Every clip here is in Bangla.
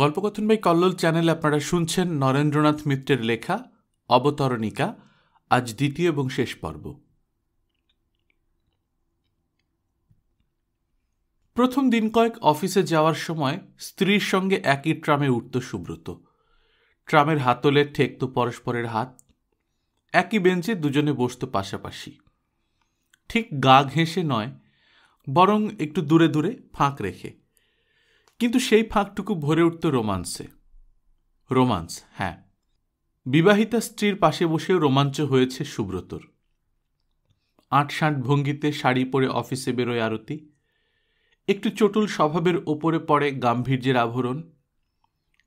গল্পকথন বাই কল্লোল চ্যানেলে আপনারা শুনছেন নরেন্দ্রনাথ মিত্রের লেখা অবতরণিকা আজ দ্বিতীয় এবং শেষ পর্ব প্রথম দিন কয়েক অফিসে যাওয়ার সময় স্ত্রীর সঙ্গে একই ট্রামে উঠত সুব্রত ট্রামের হাতলে ঠেকত পরস্পরের হাত একই বেঞ্চে দুজনে বসত পাশাপাশি ঠিক গা ঘেঁষে নয় বরং একটু দূরে দূরে ফাঁক রেখে কিন্তু সেই ফাঁকটুকু ভরে উঠত রোমান্সে রোমান্স হ্যাঁ বিবাহিতা স্ত্রীর পাশে বসেও রোমাঞ্চ হয়েছে সুব্রতর আটসাঁট ভঙ্গিতে শাড়ি পরে অফিসে বেরোয় আরতি একটু চটুল স্বভাবের ওপরে পড়ে গাম্ভীর্যের আভরণ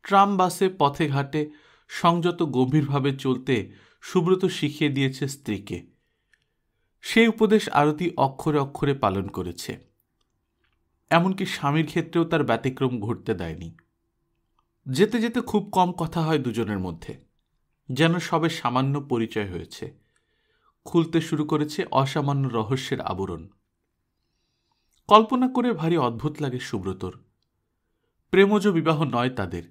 ট্রাম বাসে পথে ঘাটে সংযত গভীরভাবে চলতে সুব্রত শিখিয়ে দিয়েছে স্ত্রীকে সেই উপদেশ আরতি অক্ষরে অক্ষরে পালন করেছে এমনকি স্বামীর ক্ষেত্রেও তার ব্যতিক্রম ঘটতে দেয়নি যেতে যেতে খুব কম কথা হয় দুজনের মধ্যে যেন সবে সামান্য পরিচয় হয়েছে খুলতে শুরু করেছে অসামান্য রহস্যের আবরণ কল্পনা করে ভারী অদ্ভুত লাগে সুব্রতর প্রেমজ বিবাহ নয় তাদের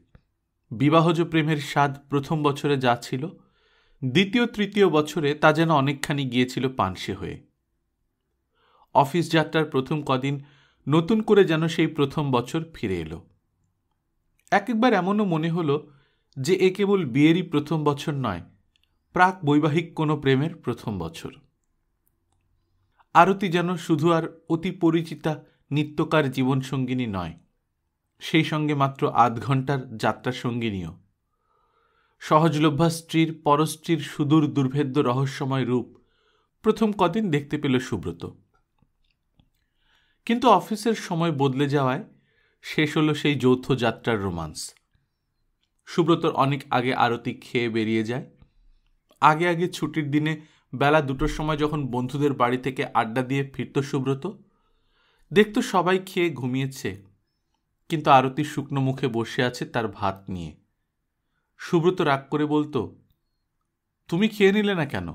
বিবাহজ প্রেমের স্বাদ প্রথম বছরে যা ছিল দ্বিতীয় তৃতীয় বছরে তা যেন অনেকখানি গিয়েছিল পানসে হয়ে অফিস যাত্রার প্রথম কদিন নতুন করে যেন সেই প্রথম বছর ফিরে এলো এক একবার এমনও মনে হলো যে এ কেবল বিয়েরই প্রথম বছর নয় প্রাক বৈবাহিক কোনো প্রেমের প্রথম বছর আরতি যেন শুধু আর অতি পরিচিতা নিত্যকার জীবনসঙ্গিনী নয় সেই সঙ্গে মাত্র আধ ঘন্টার যাত্রা সঙ্গিনীও সহজলভ্যা স্ত্রীর পরস্ত্রীর সুদূর দুর্ভেদ্য রহস্যময় রূপ প্রথম কদিন দেখতে পেল সুব্রত কিন্তু অফিসের সময় বদলে যাওয়ায় শেষ হলো সেই যৌথ যাত্রার রোমান্স সুব্রতর অনেক আগে আরতি খেয়ে বেরিয়ে যায় আগে আগে ছুটির দিনে বেলা দুটোর সময় যখন বন্ধুদের বাড়ি থেকে আড্ডা দিয়ে ফিরত সুব্রত দেখত সবাই খেয়ে ঘুমিয়েছে কিন্তু আরতি শুকনো মুখে বসে আছে তার ভাত নিয়ে সুব্রত রাগ করে বলতো তুমি খেয়ে নিলে না কেন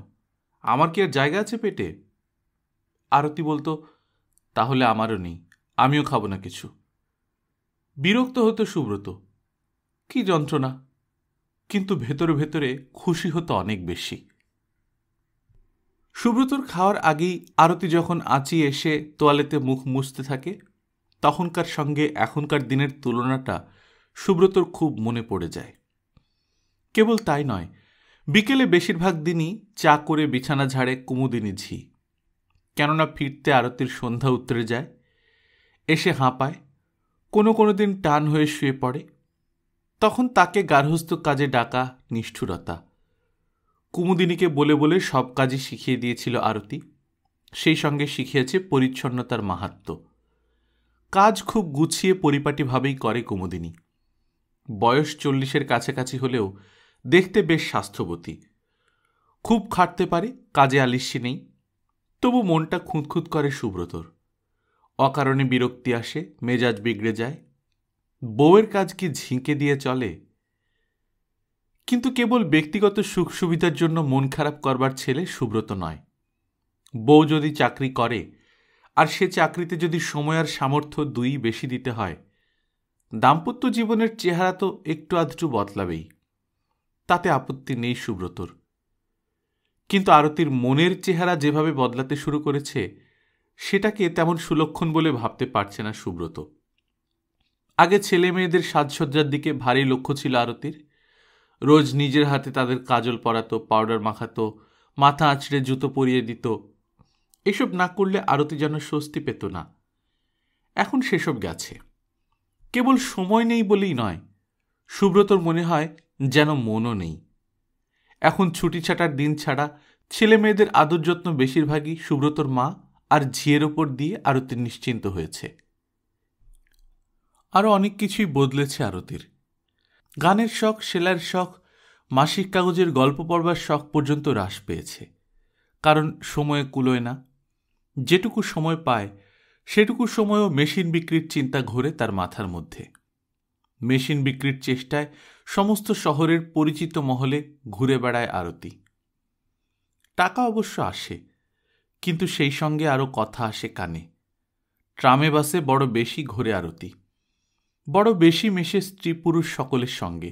আমার কি আর জায়গা আছে পেটে আরতি বলতো তাহলে আমারও নেই আমিও খাবো না কিছু বিরক্ত হতো সুব্রত কি যন্ত্রণা কিন্তু ভেতরে ভেতরে খুশি হতো অনেক বেশি সুব্রতর খাওয়ার আগেই আরতি যখন আঁচি এসে তোয়ালেতে মুখ মুছতে থাকে তখনকার সঙ্গে এখনকার দিনের তুলনাটা সুব্রতর খুব মনে পড়ে যায় কেবল তাই নয় বিকেলে বেশিরভাগ দিনই চা করে বিছানা ঝাড়ে কুমুদিনী ঝি কেননা ফিরতে আরতির সন্ধ্যা উত্তরে যায় এসে হাঁপায় কোনো কোনো দিন টান হয়ে শুয়ে পড়ে তখন তাকে গার্হস্থ কাজে ডাকা নিষ্ঠুরতা কুমুদিনীকে বলে বলে সব কাজই শিখিয়ে দিয়েছিল আরতি সেই সঙ্গে শিখিয়েছে পরিচ্ছন্নতার মাহাত্ম কাজ খুব গুছিয়ে পরিপাটিভাবেই করে কুমুদিনী বয়স চল্লিশের কাছাকাছি হলেও দেখতে বেশ স্বাস্থ্যবতী খুব খাটতে পারে কাজে আলিস্যি নেই তবু মনটা খুঁতখুঁত করে সুব্রতর অকারণে বিরক্তি আসে মেজাজ বিগড়ে যায় বউয়ের কাজ কি ঝিঁকে দিয়ে চলে কিন্তু কেবল ব্যক্তিগত সুখ সুবিধার জন্য মন খারাপ করবার ছেলে সুব্রত নয় বউ যদি চাকরি করে আর সে চাকরিতে যদি সময় আর সামর্থ্য দুই বেশি দিতে হয় দাম্পত্য জীবনের চেহারা তো একটু আধটু বদলাবেই তাতে আপত্তি নেই সুব্রতর কিন্তু আরতির মনের চেহারা যেভাবে বদলাতে শুরু করেছে সেটাকে তেমন সুলক্ষণ বলে ভাবতে পারছে না সুব্রত আগে ছেলে মেয়েদের সাজসজ্জার দিকে ভারী লক্ষ্য ছিল আরতির রোজ নিজের হাতে তাদের কাজল পরাতো পাউডার মাখাতো মাথা আঁচড়ে জুতো পরিয়ে দিত এসব না করলে আরতি যেন স্বস্তি পেত না এখন সেসব গেছে কেবল সময় নেই বলেই নয় সুব্রতর মনে হয় যেন মনও নেই এখন ছুটি ছাটার দিন ছাড়া ছেলে মেয়েদের আদর যত্ন বেশিরভাগই সুব্রতর মা আর ঝিয়ের ওপর দিয়ে আরতি নিশ্চিন্ত হয়েছে আরও অনেক কিছুই বদলেছে আরতির গানের শখ সেলার শখ মাসিক কাগজের গল্প পড়বার শখ পর্যন্ত হ্রাস পেয়েছে কারণ সময়ে কুলোয় না যেটুকু সময় পায় সেটুকু সময়ও মেশিন বিক্রির চিন্তা ঘোরে তার মাথার মধ্যে মেশিন বিক্রির চেষ্টায় সমস্ত শহরের পরিচিত মহলে ঘুরে বেড়ায় আরতি টাকা অবশ্য আসে কিন্তু সেই সঙ্গে আরও কথা আসে কানে ট্রামে বাসে বড় বেশি ঘোরে আরতি বড় বেশি মেশে স্ত্রী পুরুষ সকলের সঙ্গে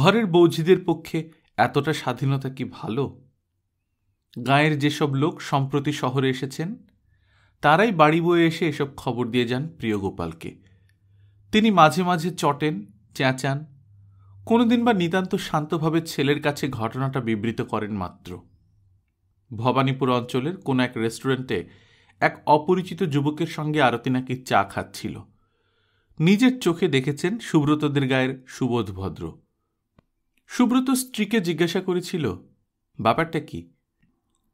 ঘরের বৌঝিদের পক্ষে এতটা স্বাধীনতা কি ভালো গাঁয়ের যেসব লোক সম্প্রতি শহরে এসেছেন তারাই বাড়ি বয়ে এসে এসব খবর দিয়ে যান প্রিয় গোপালকে তিনি মাঝে মাঝে চটেন চেঁচান কোনোদিন বা নিতান্ত শান্তভাবে ছেলের কাছে ঘটনাটা বিবৃত করেন মাত্র ভবানীপুর অঞ্চলের কোনো এক রেস্টুরেন্টে এক অপরিচিত যুবকের সঙ্গে আরতি নাকি চা খাচ্ছিল নিজের চোখে দেখেছেন সুব্রতদের গায়ের সুবোধ ভদ্র সুব্রত স্ত্রীকে জিজ্ঞাসা করেছিল ব্যাপারটা কি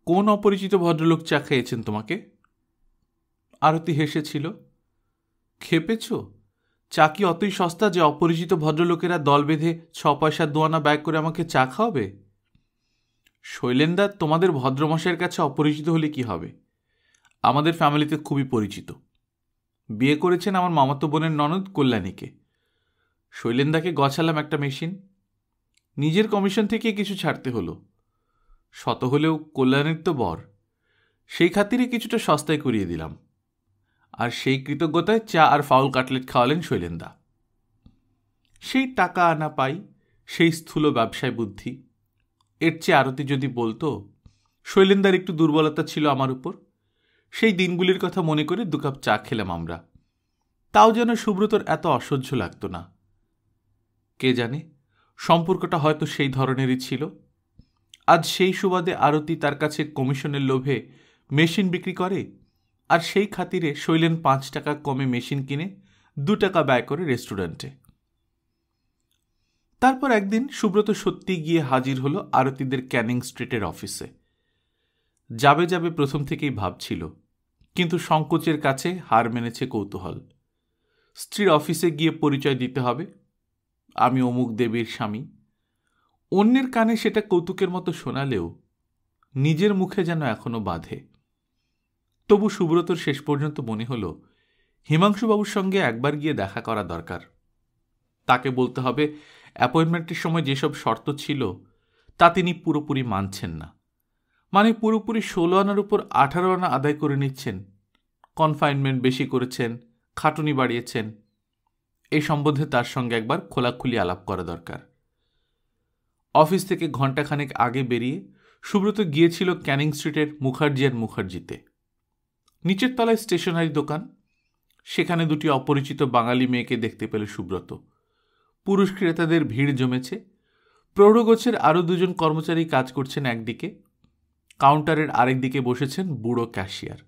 কোন অপরিচিত ভদ্রলোক চা খেয়েছেন তোমাকে আরতি হেসেছিল খেপেছ চা কি অতই সস্তা যে অপরিচিত ভদ্রলোকেরা দল বেঁধে ছ পয়সা দোয়ানা ব্যাগ করে আমাকে চা খাওয়াবে শৈলেন্দা তোমাদের ভদ্রমশাইয়ের কাছে অপরিচিত হলে কি হবে আমাদের ফ্যামিলিতে খুবই পরিচিত বিয়ে করেছেন আমার মামাতো বোনের ননদ কল্যাণীকে শৈলেন্দাকে গছালাম একটা মেশিন নিজের কমিশন থেকে কিছু ছাড়তে হলো শত হলেও কল্যাণের তো বর সেই খাতিরে কিছুটা সস্তায় করিয়ে দিলাম আর সেই কৃতজ্ঞতায় চা আর ফাউল কাটলেট খাওয়ালেন শৈলেন্দা সেই টাকা আনা পাই সেই স্থূল ব্যবসায় বুদ্ধি এর চেয়ে আরতি যদি বলতো শৈলেন্দার একটু দুর্বলতা ছিল আমার উপর সেই দিনগুলির কথা মনে করে দু কাপ চা খেলাম আমরা তাও যেন সুব্রতর এত অসহ্য লাগত না কে জানে সম্পর্কটা হয়তো সেই ধরনেরই ছিল আজ সেই সুবাদে আরতি তার কাছে কমিশনের লোভে মেশিন বিক্রি করে আর সেই খাতিরে শৈলেন পাঁচ টাকা কমে মেশিন কিনে দু টাকা ব্যয় করে রেস্টুরেন্টে তারপর একদিন সুব্রত সত্যি গিয়ে হাজির হলো আরতিদের ক্যানিং স্ট্রিটের অফিসে যাবে যাবে প্রথম থেকেই ভাবছিল কিন্তু সংকোচের কাছে হার মেনেছে কৌতূহল স্ত্রীর অফিসে গিয়ে পরিচয় দিতে হবে আমি অমুক দেবীর স্বামী অন্যের কানে সেটা কৌতুকের মতো শোনালেও নিজের মুখে যেন এখনও বাঁধে তবু সুব্রতর শেষ পর্যন্ত মনে হলো হিমাংশুবাবুর সঙ্গে একবার গিয়ে দেখা করা দরকার তাকে বলতে হবে অ্যাপয়েন্টমেন্টের সময় যেসব শর্ত ছিল তা তিনি পুরোপুরি মানছেন না মানে পুরোপুরি ষোলো আনার উপর আঠারো আনা আদায় করে নিচ্ছেন কনফাইনমেন্ট বেশি করেছেন খাটুনি বাড়িয়েছেন এই সম্বন্ধে তার সঙ্গে একবার খোলাখুলি আলাপ করা দরকার অফিস থেকে ঘণ্টাখানেক আগে বেরিয়ে সুব্রত গিয়েছিল ক্যানিং স্ট্রিটের মুখার্জি আর মুখার্জিতে নিচের তলায় স্টেশনারি দোকান সেখানে দুটি অপরিচিত বাঙালি মেয়েকে দেখতে পেল সুব্রত পুরুষ ক্রেতাদের ভিড় জমেছে প্রৌঢ়গোছের আরও দুজন কর্মচারী কাজ করছেন একদিকে কাউন্টারের আরেক দিকে বসেছেন বুড়ো ক্যাশিয়ার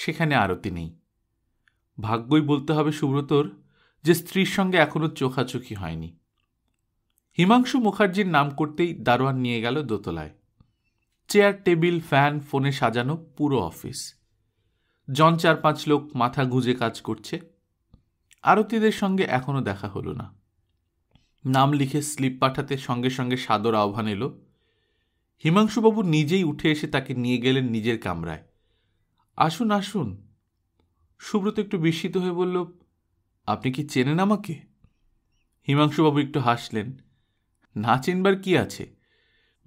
সেখানে আরতি নেই ভাগ্যই বলতে হবে সুব্রতর যে স্ত্রীর সঙ্গে এখনও চোখাচোখি হয়নি হিমাংশু মুখার্জির নাম করতেই দারোয়ান নিয়ে গেল দোতলায় চেয়ার টেবিল ফ্যান ফোনে সাজানো পুরো অফিস জন চার পাঁচ লোক মাথা গুঁজে কাজ করছে আরতিদের সঙ্গে এখনও দেখা হলো না নাম লিখে স্লিপ পাঠাতে সঙ্গে সঙ্গে সাদর আহ্বান এলো হিমাংশুবাবু নিজেই উঠে এসে তাকে নিয়ে গেলেন নিজের কামরায় আসুন আসুন সুব্রত একটু বিস্মিত হয়ে বলল আপনি কি চেনেন আমাকে হিমাংশুবাবু একটু হাসলেন না চিনবার কি আছে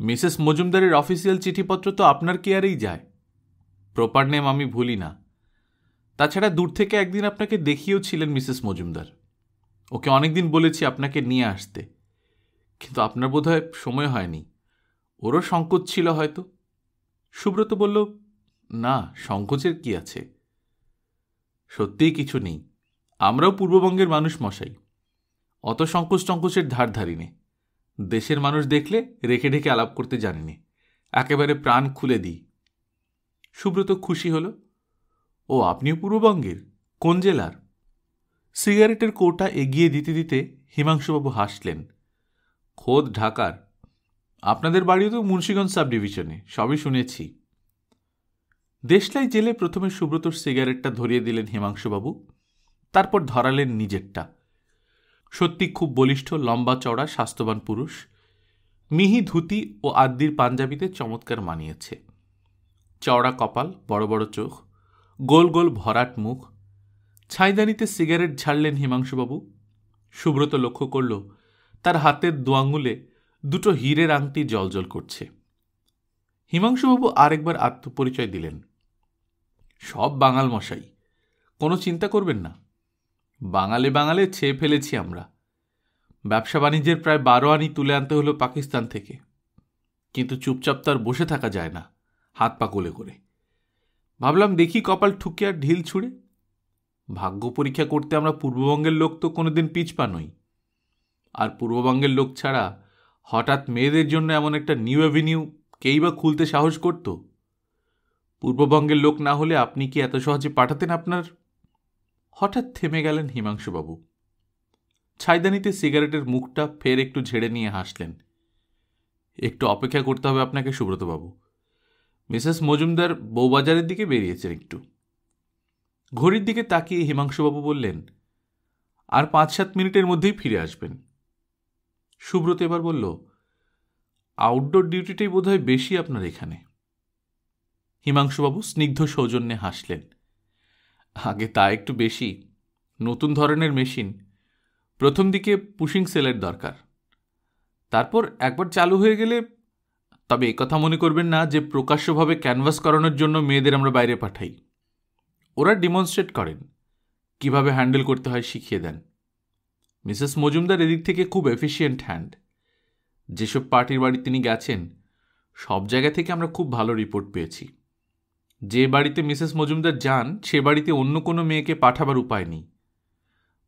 মিসেস মজুমদারের অফিসিয়াল চিঠিপত্র তো আপনার কেয়ারেই যায় প্রপার নেম আমি ভুলি না তাছাড়া দূর থেকে একদিন আপনাকে দেখিয়েও ছিলেন মিসেস মজুমদার ওকে অনেকদিন বলেছি আপনাকে নিয়ে আসতে কিন্তু আপনার বোধ সময় হয়নি ওরও সংকোচ ছিল হয়তো সুব্রত বলল না সংকোচের কি আছে সত্যিই কিছু নেই আমরাও পূর্ববঙ্গের মানুষ মশাই অত সংকোচ টঙ্কোচের ধার ধারিনে দেশের মানুষ দেখলে রেখে ঢেকে আলাপ করতে জানিনি একেবারে প্রাণ খুলে দিই সুব্রত খুশি হলো ও আপনিও পূর্ববঙ্গের কোন জেলার সিগারেটের কোটা এগিয়ে দিতে দিতে হিমাংশুবাবু হাসলেন খোদ ঢাকার আপনাদের বাড়িও তো মুন্সীগঞ্জ সাব ডিভিশনে সবই শুনেছি দেশলাই জেলে প্রথমে সুব্রতর সিগারেটটা ধরিয়ে দিলেন হিমাংশুবাবু তারপর ধরালেন নিজেরটা সত্যি খুব বলিষ্ঠ লম্বা চড়া স্বাস্থ্যবান পুরুষ মিহি ধুতি ও আদ্দির পাঞ্জাবিতে চমৎকার মানিয়েছে চওড়া কপাল বড় বড় চোখ গোল গোল ভরাট মুখ ছাইদানিতে সিগারেট ঝাড়লেন হিমাংশুবাবু সুব্রত লক্ষ্য করল তার হাতের দোয়াঙ্গুলে দুটো হীরের আংটি জলজল করছে হিমাংশুবাবু আরেকবার আত্মপরিচয় দিলেন সব বাঙাল মশাই কোনো চিন্তা করবেন না বাঙালে বাঙালে ছেয়ে ফেলেছি আমরা ব্যবসা বাণিজ্যের প্রায় বারো আনি তুলে আনতে হলো পাকিস্তান থেকে কিন্তু চুপচাপ তার বসে থাকা যায় না হাত পা কোলে করে ভাবলাম দেখি কপাল ঠুকে আর ঢিল ছুঁড়ে ভাগ্য পরীক্ষা করতে আমরা পূর্ববঙ্গের লোক তো কোনোদিন পিছপা নই আর পূর্ববঙ্গের লোক ছাড়া হঠাৎ মেয়েদের জন্য এমন একটা নিউ অ্যাভিনিউ কেই বা খুলতে সাহস করত পূর্ববঙ্গের লোক না হলে আপনি কি এত সহজে পাঠাতেন আপনার হঠাৎ থেমে গেলেন হিমাংশুবাবু ছাইদানিতে সিগারেটের মুখটা ফের একটু ঝেড়ে নিয়ে হাসলেন একটু অপেক্ষা করতে হবে আপনাকে সুব্রতবাবু মিসেস মজুমদার বউবাজারের দিকে বেরিয়েছেন একটু ঘড়ির দিকে তাকিয়ে হিমাংশুবাবু বললেন আর পাঁচ সাত মিনিটের মধ্যেই ফিরে আসবেন সুব্রত এবার বলল আউটডোর ডিউটিটাই বোধহয় বেশি আপনার এখানে হিমাংশুবাবু স্নিগ্ধ সৌজন্যে হাসলেন আগে তা একটু বেশি নতুন ধরনের মেশিন প্রথম দিকে পুশিং সেলের দরকার তারপর একবার চালু হয়ে গেলে তবে একথা মনে করবেন না যে প্রকাশ্যভাবে ক্যানভাস করানোর জন্য মেয়েদের আমরা বাইরে পাঠাই ওরা ডিমনস্ট্রেট করেন কিভাবে হ্যান্ডেল করতে হয় শিখিয়ে দেন মিসেস মজুমদার এদিক থেকে খুব এফিসিয়েন্ট হ্যান্ড যেসব পার্টির বাড়ি তিনি গেছেন সব জায়গা থেকে আমরা খুব ভালো রিপোর্ট পেয়েছি যে বাড়িতে মিসেস মজুমদার যান সে বাড়িতে অন্য কোনো মেয়েকে পাঠাবার উপায় নেই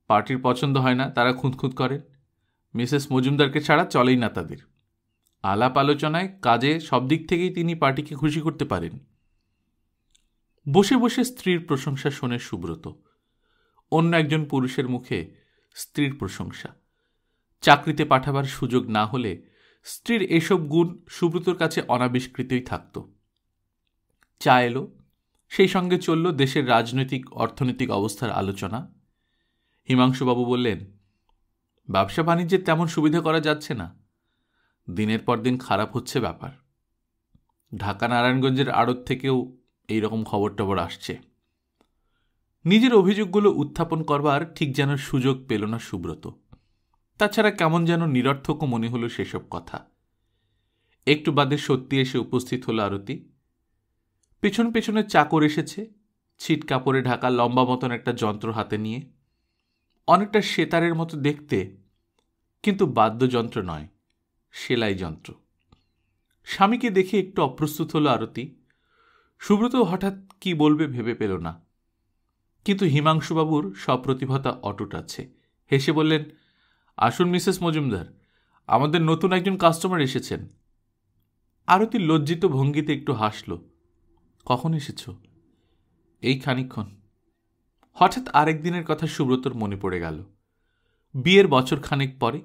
পার্টির পছন্দ হয় না তারা খুঁতখুঁত করেন মিসেস মজুমদারকে ছাড়া চলেই না তাদের আলাপ আলোচনায় কাজে সব দিক থেকেই তিনি পার্টিকে খুশি করতে পারেন বসে বসে স্ত্রীর প্রশংসা শোনে সুব্রত অন্য একজন পুরুষের মুখে স্ত্রীর প্রশংসা চাকরিতে পাঠাবার সুযোগ না হলে স্ত্রীর এসব গুণ সুব্রতর কাছে অনাবিষ্কৃতই থাকত চা এলো সেই সঙ্গে চলল দেশের রাজনৈতিক অর্থনৈতিক অবস্থার আলোচনা হিমাংশুবাবু বললেন ব্যবসা বাণিজ্যের তেমন সুবিধা করা যাচ্ছে না দিনের পর দিন খারাপ হচ্ছে ব্যাপার ঢাকা নারায়ণগঞ্জের আড়ত থেকেও এই রকম খবর টবর আসছে নিজের অভিযোগগুলো উত্থাপন করবার ঠিক যেন সুযোগ পেল না সুব্রত তাছাড়া কেমন যেন নিরর্থক মনে হলো সেসব কথা একটু বাদে সত্যি এসে উপস্থিত হলো আরতি পেছন পেছনে চাকর এসেছে ছিট কাপড়ে ঢাকা লম্বা মতন একটা যন্ত্র হাতে নিয়ে অনেকটা সেতারের মতো দেখতে কিন্তু বাদ্যযন্ত্র নয় সেলাই যন্ত্র স্বামীকে দেখে একটু অপ্রস্তুত হলো আরতি সুব্রত হঠাৎ কি বলবে ভেবে পেল না কিন্তু হিমাংশুবাবুর সপ্রতিভতা অটুট আছে হেসে বললেন আসুন মিসেস মজুমদার আমাদের নতুন একজন কাস্টমার এসেছেন আরতি লজ্জিত ভঙ্গিতে একটু হাসল কখন এসেছ এই খানিক্ষণ হঠাৎ আরেক দিনের কথা সুব্রতর মনে পড়ে গেল বিয়ের বছর খানেক পরে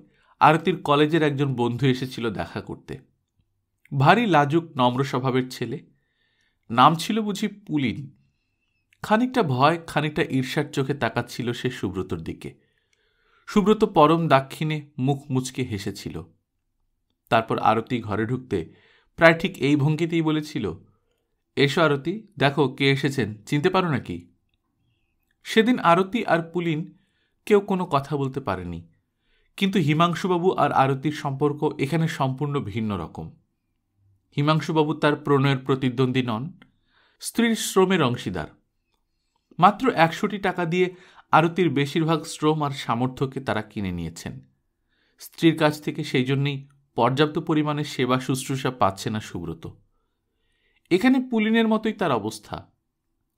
আরতির কলেজের একজন বন্ধু এসেছিল দেখা করতে ভারী লাজুক নম্র স্বভাবের ছেলে নাম ছিল বুঝি পুলিন খানিকটা ভয় খানিকটা ঈর্ষার চোখে তাকাচ্ছিল সে সুব্রতর দিকে সুব্রত পরম দাক্ষিণে মুখ মুচকে হেসেছিল তারপর আরতি ঘরে ঢুকতে প্রায় ঠিক এই ভঙ্গিতেই বলেছিল এসো আরতি দেখো কে এসেছেন চিনতে পারো নাকি সেদিন আরতি আর পুলিন কেউ কোনো কথা বলতে পারেনি কিন্তু হিমাংশুবাবু আর আরতির সম্পর্ক এখানে সম্পূর্ণ ভিন্ন রকম হিমাংশুবাবু তার প্রণয়ের প্রতিদ্বন্দ্বী নন স্ত্রীর শ্রমের অংশীদার মাত্র একশোটি টাকা দিয়ে আরতির বেশিরভাগ শ্রম আর সামর্থ্যকে তারা কিনে নিয়েছেন স্ত্রীর কাছ থেকে সেই জন্যই পর্যাপ্ত পরিমাণে সেবা শুশ্রূষা পাচ্ছে না সুব্রত এখানে পুলিনের মতোই তার অবস্থা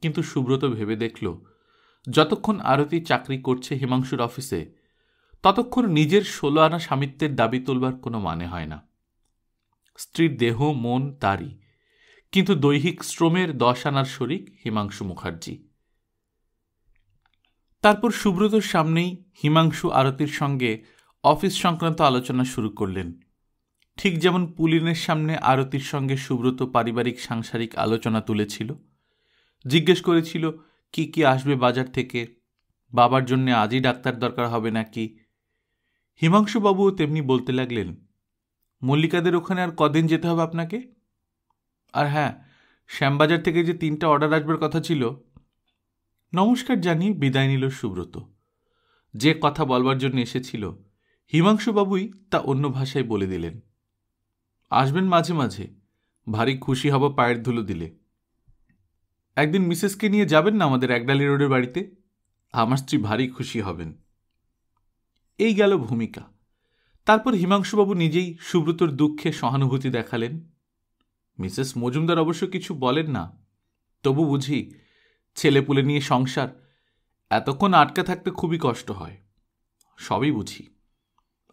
কিন্তু সুব্রত ভেবে দেখল যতক্ষণ আরতি চাকরি করছে হিমাংশুর অফিসে ততক্ষণ নিজের ষোলো আনা স্বামিত্বের দাবি তুলবার কোনো মানে হয় না স্ত্রীর দেহ মন তারই কিন্তু দৈহিক শ্রমের দশ আনার শরিক হিমাংশু মুখার্জি তারপর সুব্রতর সামনেই হিমাংশু আরতির সঙ্গে অফিস সংক্রান্ত আলোচনা শুরু করলেন ঠিক যেমন পুলিনের সামনে আরতির সঙ্গে সুব্রত পারিবারিক সাংসারিক আলোচনা তুলেছিল জিজ্ঞেস করেছিল কি কি আসবে বাজার থেকে বাবার জন্য আজই ডাক্তার দরকার হবে নাকি হিমাংশুবাবু তেমনি বলতে লাগলেন মল্লিকাদের ওখানে আর কদিন যেতে হবে আপনাকে আর হ্যাঁ শ্যামবাজার থেকে যে তিনটা অর্ডার আসবার কথা ছিল নমস্কার জানিয়ে বিদায় নিল সুব্রত যে কথা বলবার জন্য এসেছিল হিমাংশুবাবুই তা অন্য ভাষায় বলে দিলেন আসবেন মাঝে মাঝে ভারী খুশি হব পায়ের ধুলো দিলে একদিন মিসেসকে নিয়ে যাবেন না আমাদের একডালি রোডের বাড়িতে আমার স্ত্রী ভারী খুশি হবেন এই গেল ভূমিকা তারপর হিমাংশুবাবু নিজেই সুব্রতর দুঃখে সহানুভূতি দেখালেন মিসেস মজুমদার অবশ্য কিছু বলেন না তবু বুঝি ছেলে পুলে নিয়ে সংসার এতক্ষণ আটকে থাকতে খুবই কষ্ট হয় সবই বুঝি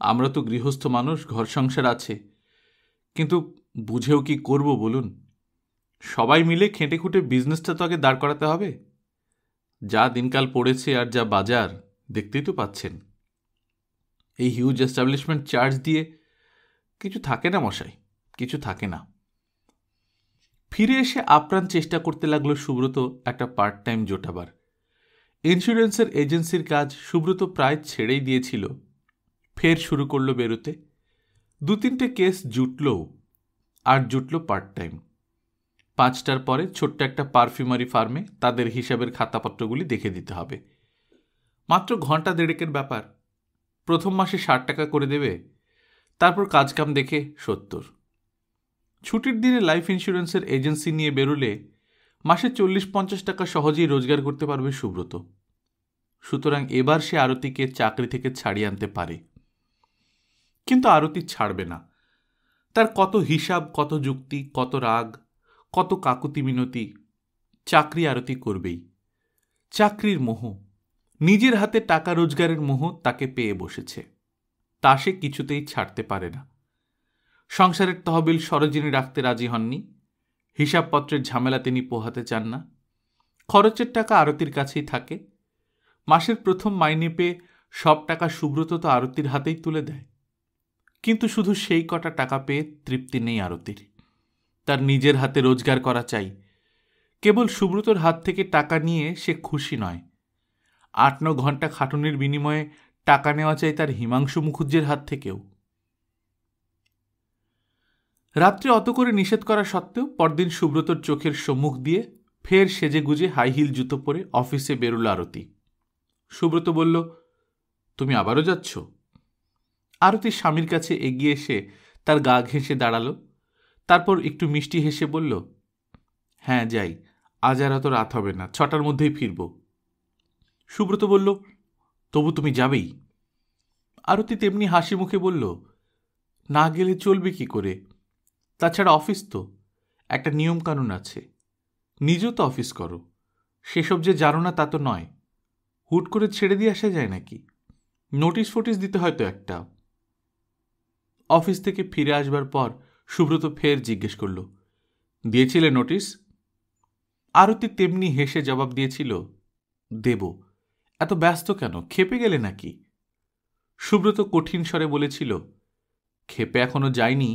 আমরা তো গৃহস্থ মানুষ ঘর সংসার আছে কিন্তু বুঝেও কি করব বলুন সবাই মিলে খেঁটে খুঁটে বিজনেসটা তো আগে দাঁড় করাতে হবে যা দিনকাল পড়েছে আর যা বাজার দেখতেই তো পাচ্ছেন এই হিউজ এস্টাবলিশমেন্ট চার্জ দিয়ে কিছু থাকে না মশাই কিছু থাকে না ফিরে এসে আপ্রাণ চেষ্টা করতে লাগলো সুব্রত একটা পার্ট টাইম জোটাবার ইন্স্যুরেন্সের এজেন্সির কাজ সুব্রত প্রায় ছেড়েই দিয়েছিল ফের শুরু করলো বেরোতে দু তিনটে কেস জুটলও আর জুটল পার্ট টাইম পাঁচটার পরে ছোট্ট একটা পারফিউমারি ফার্মে তাদের হিসাবের খাতাপত্রগুলি দেখে দিতে হবে মাত্র ঘন্টা দেড়েকের ব্যাপার প্রথম মাসে ষাট টাকা করে দেবে তারপর কাজকাম দেখে সত্তর ছুটির দিনে লাইফ ইন্স্যুরেন্সের এজেন্সি নিয়ে বেরোলে মাসে চল্লিশ পঞ্চাশ টাকা সহজেই রোজগার করতে পারবে সুব্রত সুতরাং এবার সে আরতিকে চাকরি থেকে ছাড়িয়ে আনতে পারে কিন্তু আরতি ছাড়বে না তার কত হিসাব কত যুক্তি কত রাগ কত কাকুতি মিনতি চাকরি আরতি করবেই চাকরির মোহ নিজের হাতে টাকা রোজগারের মোহ তাকে পেয়ে বসেছে তা সে কিছুতেই ছাড়তে পারে না সংসারের তহবিল সরোজিনী রাখতে রাজি হননি হিসাবপত্রের ঝামেলা তিনি পোহাতে চান না খরচের টাকা আরতির কাছেই থাকে মাসের প্রথম মাইনে পেয়ে সব টাকা সুব্রত তো আরতির হাতেই তুলে দেয় কিন্তু শুধু সেই কটা টাকা পেয়ে তৃপ্তি নেই আরতির তার নিজের হাতে রোজগার করা চাই কেবল সুব্রতর হাত থেকে টাকা নিয়ে সে খুশি নয় আট ন ঘন্টা খাটুনির বিনিময়ে টাকা নেওয়া চাই তার হিমাংশু মুখুজ্জের হাত থেকেও রাত্রে অত করে নিষেধ করা সত্ত্বেও পরদিন সুব্রতর চোখের সম্মুখ দিয়ে ফের সেজে গুজে হাই হিল জুতো পরে অফিসে বেরোল আরতি সুব্রত বলল তুমি আবারও যাচ্ছ আরতি স্বামীর কাছে এগিয়ে এসে তার গা ঘেঁষে দাঁড়ালো তারপর একটু মিষ্টি হেসে বলল হ্যাঁ যাই আজ আর অত রাত হবে না ছটার মধ্যেই ফিরবো সুব্রত বলল তবু তুমি যাবেই আরতি তেমনি হাসি মুখে বলল না গেলে চলবে কি করে তাছাড়া অফিস তো একটা নিয়মকানুন আছে নিজেও তো অফিস করো সেসব যে জানো না তা তো নয় হুট করে ছেড়ে দিয়ে আসা যায় নাকি নোটিশ ফোটিস দিতে হয়তো একটা অফিস থেকে ফিরে আসবার পর সুব্রত ফের জিজ্ঞেস করল দিয়েছিলে নোটিশ আরতি তেমনি হেসে জবাব দিয়েছিল দেব এত ব্যস্ত কেন খেপে গেলে নাকি সুব্রত কঠিন স্বরে বলেছিল খেপে এখনো যায়নি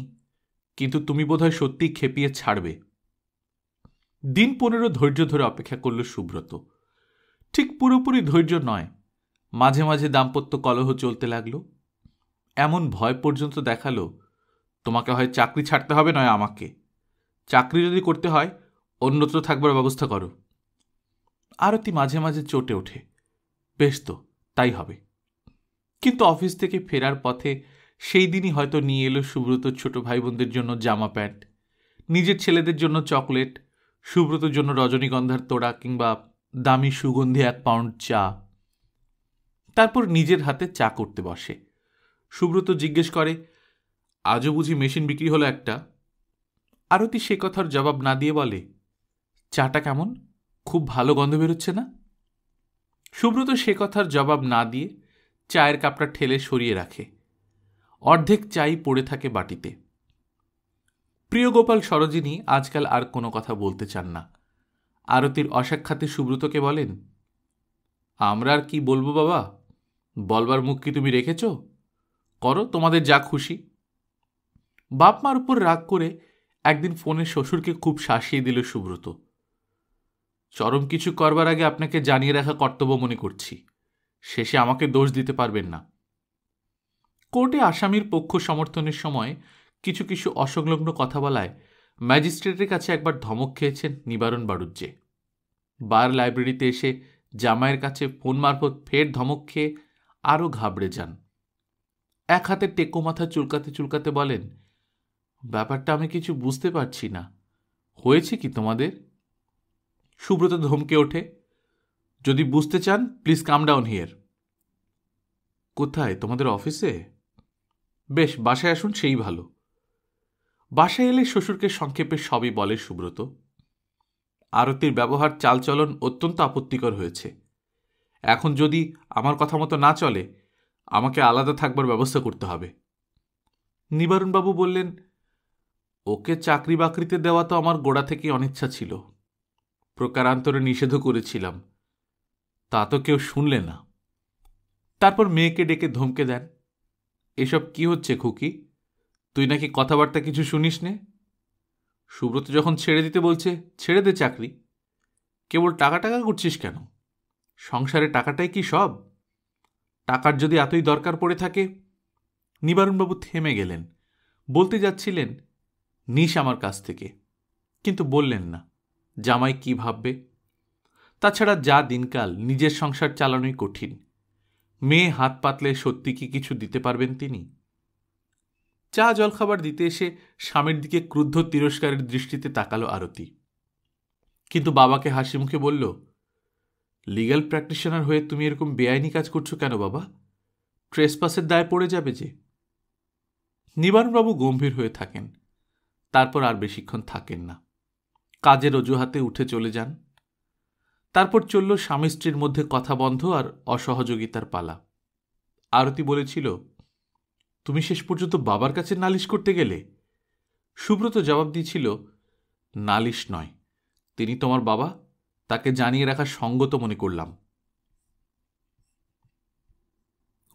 কিন্তু তুমি বোধহয় সত্যি খেপিয়ে ছাড়বে দিন পনেরো ধৈর্য ধরে অপেক্ষা করল সুব্রত ঠিক পুরোপুরি ধৈর্য নয় মাঝে মাঝে দাম্পত্য কলহ চলতে লাগল এমন ভয় পর্যন্ত দেখালো তোমাকে হয় চাকরি ছাড়তে হবে নয় আমাকে চাকরি যদি করতে হয় অন্যত্র থাকবার ব্যবস্থা করো আরতি মাঝে মাঝে চটে ওঠে বেশ তো তাই হবে কিন্তু অফিস থেকে ফেরার পথে সেই দিনই হয়তো নিয়ে এলো সুব্রত ছোট ভাই বোনদের জন্য জামা প্যান্ট নিজের ছেলেদের জন্য চকলেট সুব্রতর জন্য রজনীগন্ধার তোড়া কিংবা দামি সুগন্ধি এক পাউন্ড চা তারপর নিজের হাতে চা করতে বসে সুব্রত জিজ্ঞেস করে আজও বুঝি মেশিন বিক্রি হলো একটা আরতি সে কথার জবাব না দিয়ে বলে চাটা কেমন খুব ভালো গন্ধ বেরোচ্ছে না সুব্রত সে কথার জবাব না দিয়ে চায়ের কাপটা ঠেলে সরিয়ে রাখে অর্ধেক চাই পড়ে থাকে বাটিতে প্রিয়গোপাল সরোজিনী আজকাল আর কোনো কথা বলতে চান না আরতির অসাক্ষাতে সুব্রতকে বলেন আমরা আর কি বলবো বাবা বলবার মুখ কি তুমি রেখেছ করো তোমাদের যা খুশি বাপ মার উপর রাগ করে একদিন ফোনে শ্বশুরকে খুব শাসিয়ে দিল সুব্রত চরম কিছু করবার আগে আপনাকে জানিয়ে রাখা কর্তব্য মনে করছি শেষে আমাকে দোষ দিতে পারবেন না কোর্টে আসামির পক্ষ সমর্থনের সময় কিছু কিছু অসংলগ্ন কথা বলায় ম্যাজিস্ট্রেটের কাছে একবার ধমক খেয়েছেন নিবারণ বাড়ুজ্জে বার লাইব্রেরিতে এসে জামাইয়ের কাছে ফোন মারফত ফের ধমক খেয়ে আরও ঘাবড়ে যান এক হাতে টেকো মাথা চুলকাতে চুলকাতে বলেন ব্যাপারটা আমি কিছু বুঝতে পারছি না হয়েছে কি তোমাদের সুব্রত ধমকে ওঠে যদি বুঝতে চান প্লিজ কাম ডাউন হিয়ার কোথায় তোমাদের অফিসে বেশ বাসায় আসুন সেই ভালো বাসায় এলে শ্বশুরকে সংক্ষেপে সবই বলে সুব্রত আরতির ব্যবহার চালচলন অত্যন্ত আপত্তিকর হয়েছে এখন যদি আমার কথা মতো না চলে আমাকে আলাদা থাকবার ব্যবস্থা করতে হবে নিবারণবাবু বললেন ওকে চাকরি বাকরিতে দেওয়া তো আমার গোড়া থেকে অনিচ্ছা ছিল প্রকারান্তরে নিষেধ করেছিলাম তা তো কেউ শুনলে না তারপর মেয়েকে ডেকে ধমকে দেন এসব কি হচ্ছে খুকি তুই নাকি কথাবার্তা কিছু শুনিস নে সুব্রত যখন ছেড়ে দিতে বলছে ছেড়ে দে চাকরি কেবল টাকা টাকা করছিস কেন সংসারে টাকাটাই কি সব টাকার যদি এতই দরকার পড়ে থাকে নিবারণবাবু থেমে গেলেন বলতে যাচ্ছিলেন নিস আমার কাছ থেকে কিন্তু বললেন না জামাই কি ভাববে তাছাড়া যা দিনকাল নিজের সংসার চালানোই কঠিন মেয়ে হাত পাতলে সত্যি কি কিছু দিতে পারবেন তিনি চা জলখাবার দিতে এসে স্বামীর দিকে ক্রুদ্ধ তিরস্কারের দৃষ্টিতে তাকালো আরতি কিন্তু বাবাকে হাসি মুখে বলল লিগ্যাল প্র্যাকটিশনার হয়ে তুমি এরকম বেআইনি কাজ করছো কেন বাবা ট্রেসপাসের দায় পড়ে যাবে যে নিবারণবাবু গম্ভীর হয়ে থাকেন তারপর আর বেশিক্ষণ থাকেন না কাজের অজুহাতে উঠে চলে যান তারপর চলল স্বামী স্ত্রীর মধ্যে কথা বন্ধ আর অসহযোগিতার পালা আরতি বলেছিল তুমি শেষ পর্যন্ত বাবার কাছে নালিশ করতে গেলে সুব্রত জবাব দিয়েছিল নালিশ নয় তিনি তোমার বাবা তাকে জানিয়ে রাখা সঙ্গত মনে করলাম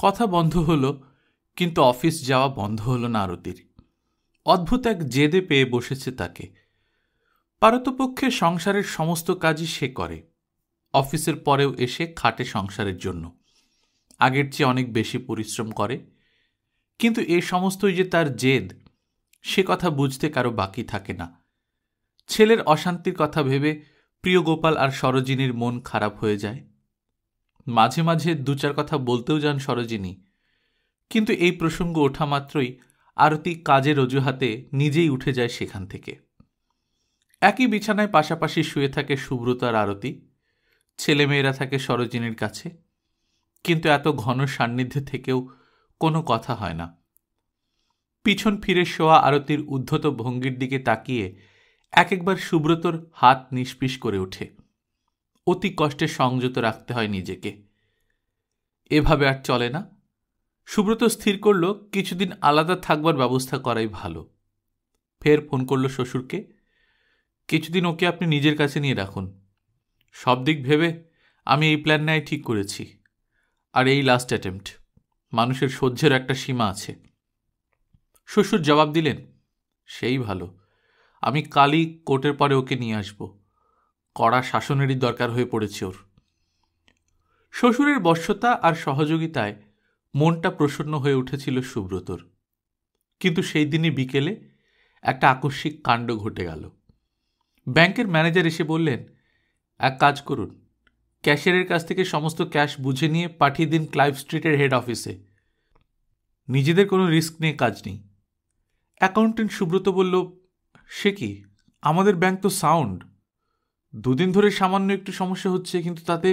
কথা বন্ধ হল কিন্তু অফিস যাওয়া বন্ধ হল না আরতির অদ্ভুত এক জেদে পেয়ে বসেছে তাকে পারতপক্ষে সংসারের সমস্ত কাজই সে করে অফিসের পরেও এসে খাটে সংসারের জন্য আগের চেয়ে অনেক বেশি পরিশ্রম করে কিন্তু এ সমস্তই যে তার জেদ সে কথা বুঝতে কারো বাকি থাকে না ছেলের অশান্তির কথা ভেবে প্রিয় গোপাল আর সরোজিনীর মন খারাপ হয়ে যায় মাঝে মাঝে দু চার কথা বলতেও যান সরোজিনী কিন্তু এই প্রসঙ্গ ওঠা মাত্রই আরতি কাজের অজুহাতে নিজেই উঠে যায় সেখান থেকে একই বিছানায় পাশাপাশি শুয়ে থাকে সুব্রতার আরতি ছেলেমেয়েরা থাকে সরোজিনীর কাছে কিন্তু এত ঘন সান্নিধ্যে থেকেও কোনো কথা হয় না পিছন ফিরে শোয়া আরতির উদ্ধত ভঙ্গির দিকে তাকিয়ে এক একবার সুব্রতর হাত নিষ্পিস করে ওঠে অতি কষ্টে সংযত রাখতে হয় নিজেকে এভাবে আর চলে না সুব্রত স্থির করল কিছুদিন আলাদা থাকবার ব্যবস্থা করাই ভালো ফের ফোন করল শ্বশুরকে কিছুদিন ওকে আপনি নিজের কাছে নিয়ে রাখুন সব দিক ভেবে আমি এই প্ল্যান নেয় ঠিক করেছি আর এই লাস্ট অ্যাটেম্প্ট মানুষের সহ্যের একটা সীমা আছে শ্বশুর জবাব দিলেন সেই ভালো আমি কালই কোর্টের পরে ওকে নিয়ে আসব কড়া শাসনেরই দরকার হয়ে পড়েছে ওর শ্বশুরের বর্ষতা আর সহযোগিতায় মনটা প্রসন্ন হয়ে উঠেছিল সুব্রতর কিন্তু সেই দিনই বিকেলে একটা আকস্মিক কাণ্ড ঘটে গেল ব্যাংকের ম্যানেজার এসে বললেন এক কাজ করুন ক্যাশিয়ারের কাছ থেকে সমস্ত ক্যাশ বুঝে নিয়ে পাঠিয়ে দিন ক্লাইভ স্ট্রিটের হেড অফিসে নিজেদের কোনো রিস্ক নিয়ে কাজ নেই অ্যাকাউন্টেন্ট সুব্রত বলল সে কি আমাদের ব্যাংক তো সাউন্ড দুদিন ধরে সামান্য একটু সমস্যা হচ্ছে কিন্তু তাতে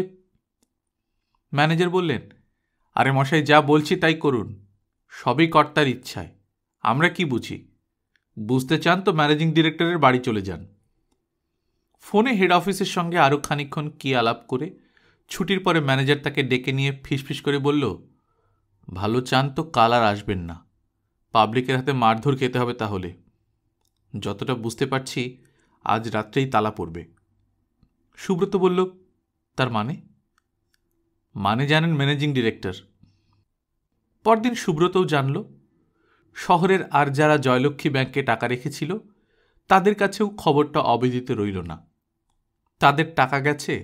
ম্যানেজার বললেন আরে মশাই যা বলছি তাই করুন সবই কর্তার ইচ্ছায় আমরা কি বুঝি বুঝতে চান তো ম্যানেজিং ডিরেক্টরের বাড়ি চলে যান ফোনে হেড অফিসের সঙ্গে আরও খানিক্ষণ কী আলাপ করে ছুটির পরে ম্যানেজার তাকে ডেকে নিয়ে ফিসফিস করে বলল ভালো চান তো কাল আর আসবেন না পাবলিকের হাতে মারধর খেতে হবে তাহলে যতটা বুঝতে পারছি আজ রাত্রেই তালা পড়বে সুব্রত বলল তার মানে মানে জানেন ম্যানেজিং ডিরেক্টর পরদিন সুব্রতও জানল শহরের আর যারা জয়লক্ষ্মী ব্যাংকে টাকা রেখেছিল তাদের কাছেও খবরটা অবেদিত রইল না তাদের টাকা গেছে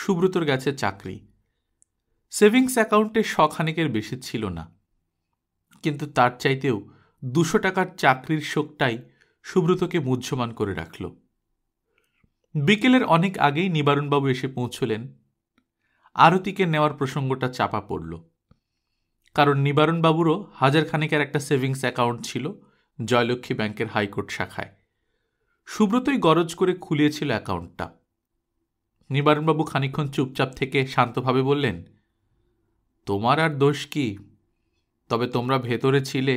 সুব্রতর গেছে চাকরি সেভিংস অ্যাকাউন্টে শখানেকের বেশি ছিল না কিন্তু তার চাইতেও দুশো টাকার চাকরির শোকটাই সুব্রতকে মুহ্যমান করে রাখল বিকেলের অনেক আগেই নিবারণবাবু এসে পৌঁছলেন আরতিকে নেওয়ার প্রসঙ্গটা চাপা পড়ল কারণ নিবারণবাবুরও হাজারখানেকের একটা সেভিংস অ্যাকাউন্ট ছিল জয়লক্ষ্মী ব্যাংকের হাইকোর্ট শাখায় সুব্রতই গরজ করে খুলিয়েছিল অ্যাকাউন্টটা নিবারণবাবু খানিক্ষণ চুপচাপ থেকে শান্তভাবে বললেন তোমার আর দোষ কি তবে তোমরা ভেতরে ছিলে